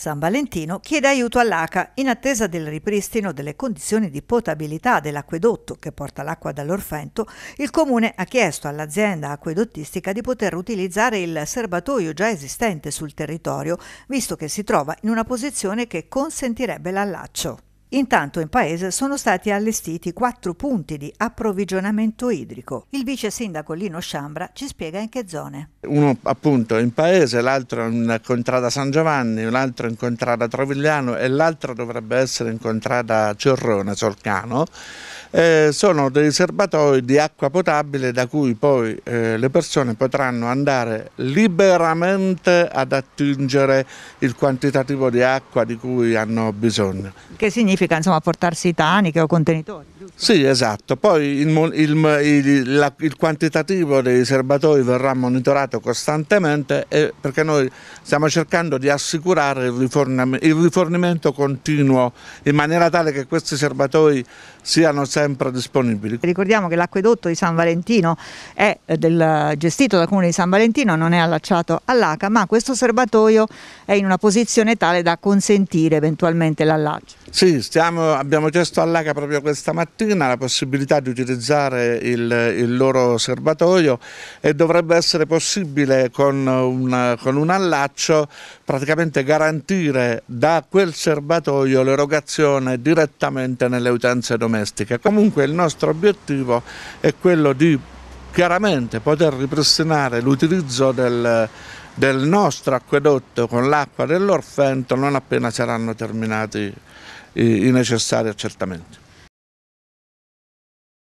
San Valentino chiede aiuto all'ACA in attesa del ripristino delle condizioni di potabilità dell'acquedotto che porta l'acqua dall'Orfento. Il comune ha chiesto all'azienda acquedottistica di poter utilizzare il serbatoio già esistente sul territorio, visto che si trova in una posizione che consentirebbe l'allaccio. Intanto in paese sono stati allestiti quattro punti di approvvigionamento idrico. Il vice sindaco Lino Sciambra ci spiega in che zone. Uno appunto in paese, l'altro in contrada San Giovanni, un altro in contrada Travigliano e l'altro dovrebbe essere in contrada Cerrone, Solcano eh, sono dei serbatoi di acqua potabile da cui poi eh, le persone potranno andare liberamente ad attingere il quantitativo di acqua di cui hanno bisogno. Che significa insomma portarsi taniche o contenitori? Sì, esatto. Poi il, il, il, la, il, quantitativo dei serbatoi verrà monitorato costantemente e, perché noi stiamo cercando di assicurare rifornimento, il, rifornimento continuo in maniera tale che questi serbatoi siano sempre disponibili. Ricordiamo che l'acquedotto di San Valentino è eh, del, gestito dal comune di San Valentino, non è allacciato all'ACA, ma questo serbatoio è in una posizione tale da consentire eventualmente l'allaccio. Sì, stiamo, abbiamo chiesto all'ACA proprio questa mattina la possibilità di utilizzare il, il loro serbatoio e dovrebbe essere possibile con un, con un allaccio praticamente garantire da quel serbatoio l'erogazione direttamente nelle utenze domestiche. Comunque il nostro obiettivo è quello di chiaramente poter ripristinare l'utilizzo del del nostro acquedotto con l'acqua dell'Orfento non appena saranno terminati i necessari accertamenti.